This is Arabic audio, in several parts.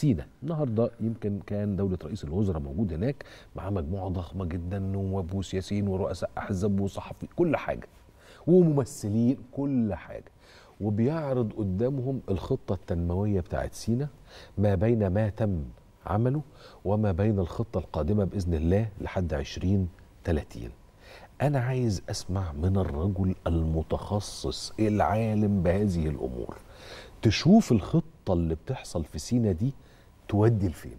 سينا النهارده يمكن كان دوله رئيس الوزراء موجود هناك معاه مجموعه ضخمه جدا نواب وسياسيين ورؤساء احزاب وصحفي كل حاجه وممثلين كل حاجه وبيعرض قدامهم الخطه التنمويه بتاعت سينا ما بين ما تم عمله وما بين الخطه القادمه باذن الله لحد 2030 انا عايز اسمع من الرجل المتخصص العالم بهذه الامور تشوف الخطه اللي بتحصل في سينا دي تودي لفين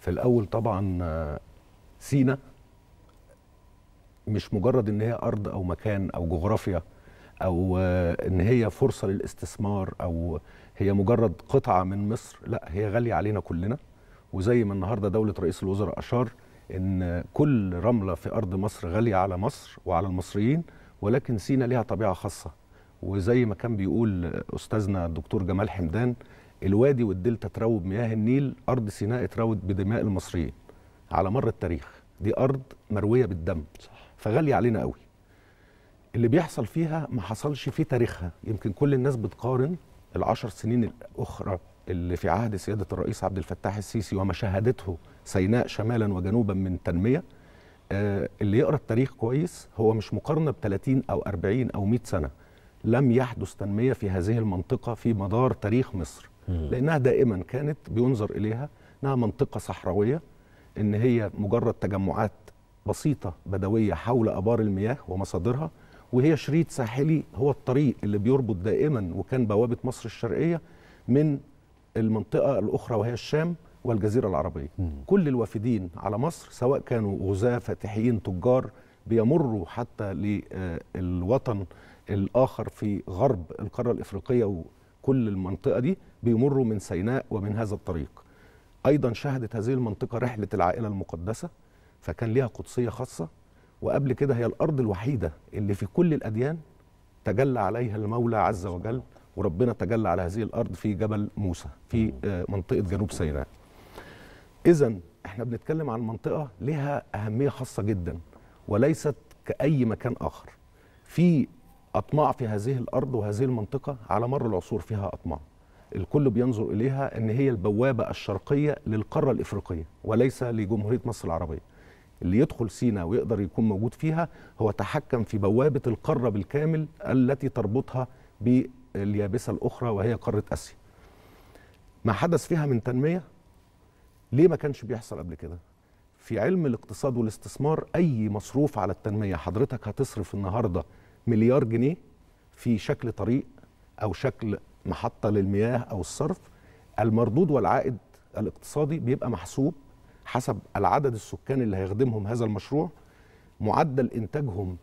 في الاول طبعا آه، سينا مش مجرد ان هي ارض او مكان او جغرافيا او آه، ان هي فرصه للاستثمار او هي مجرد قطعه من مصر لا هي غاليه علينا كلنا وزي ما النهارده دوله رئيس الوزراء اشار ان كل رمله في ارض مصر غاليه على مصر وعلى المصريين ولكن سينا ليها طبيعه خاصه وزي ما كان بيقول استاذنا الدكتور جمال حمدان الوادي والدلتا تروب مياه النيل ارض سيناء اتروت بدماء المصريين على مر التاريخ دي ارض مرويه بالدم صح. فغاليه علينا قوي اللي بيحصل فيها ما حصلش في تاريخها يمكن كل الناس بتقارن العشر سنين الاخرى اللي في عهد سياده الرئيس عبد الفتاح السيسي وما شهدته سيناء شمالا وجنوبا من تنميه آه، اللي يقرا التاريخ كويس هو مش مقارنه ب 30 او 40 او 100 سنه لم يحدث تنميه في هذه المنطقه في مدار تاريخ مصر لانها دائما كانت بينظر اليها انها منطقه صحراويه ان هي مجرد تجمعات بسيطه بدويه حول ابار المياه ومصادرها وهي شريط ساحلي هو الطريق اللي بيربط دائما وكان بوابه مصر الشرقيه من المنطقه الاخرى وهي الشام والجزيره العربيه مم. كل الوافدين على مصر سواء كانوا غزاه فاتحين تجار بيمروا حتى للوطن الاخر في غرب القاره الافريقيه كل المنطقة دي بيمروا من سيناء ومن هذا الطريق أيضا شهدت هذه المنطقة رحلة العائلة المقدسة فكان ليها قدسية خاصة وقبل كده هي الأرض الوحيدة اللي في كل الأديان تجلى عليها المولى عز وجل وربنا تجلى على هذه الأرض في جبل موسى في آه، منطقة جنوب سيناء إذا احنا بنتكلم عن منطقة لها أهمية خاصة جدا وليست كأي مكان آخر في أطماع في هذه الأرض وهذه المنطقة على مر العصور فيها أطماع الكل بينظر إليها أن هي البوابة الشرقية للقارة الإفريقية وليس لجمهورية مصر العربية اللي يدخل سينا ويقدر يكون موجود فيها هو تحكم في بوابة القارة بالكامل التي تربطها باليابسة الأخرى وهي قارة آسيا ما حدث فيها من تنمية ليه ما كانش بيحصل قبل كده في علم الاقتصاد والاستثمار أي مصروف على التنمية حضرتك هتصرف النهاردة مليار جنيه في شكل طريق او شكل محطه للمياه او الصرف المردود والعائد الاقتصادي بيبقى محسوب حسب العدد السكان اللي هيخدمهم هذا المشروع معدل انتاجهم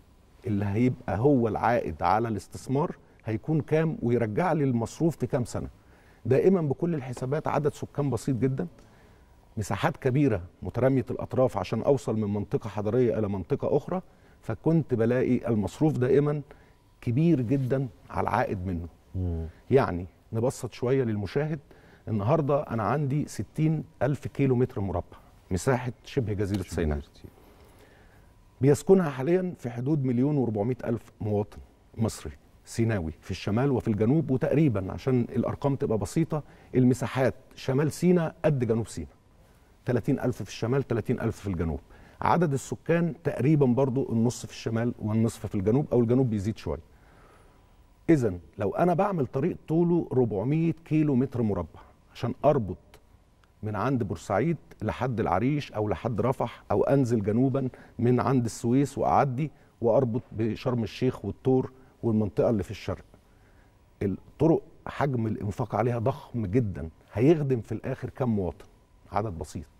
اللي هيبقى هو العائد على الاستثمار هيكون كام ويرجع لي المصروف في كام سنه دائما بكل الحسابات عدد سكان بسيط جدا مساحات كبيره متراميه الاطراف عشان اوصل من منطقه حضريه الى منطقه اخرى فكنت بلاقي المصروف دائما كبير جدا على العائد منه مم. يعني نبسط شوية للمشاهد النهاردة أنا عندي ستين ألف كيلو متر مربع مساحة شبه جزيرة سيناء بيسكنها حاليا في حدود مليون واربعمائة ألف مواطن مصري سيناوي في الشمال وفي الجنوب وتقريبا عشان الأرقام تبقى بسيطة المساحات شمال سيناء قد جنوب سيناء 30 ألف في الشمال 30 ألف في الجنوب عدد السكان تقريبا برضو النصف في الشمال والنصف في الجنوب او الجنوب بيزيد شويه اذا لو انا بعمل طريق طوله 400 كيلو متر مربع عشان اربط من عند بورسعيد لحد العريش او لحد رفح او انزل جنوبا من عند السويس واعدي واربط بشرم الشيخ والتور والمنطقه اللي في الشرق الطرق حجم الانفاق عليها ضخم جدا هيخدم في الاخر كم مواطن عدد بسيط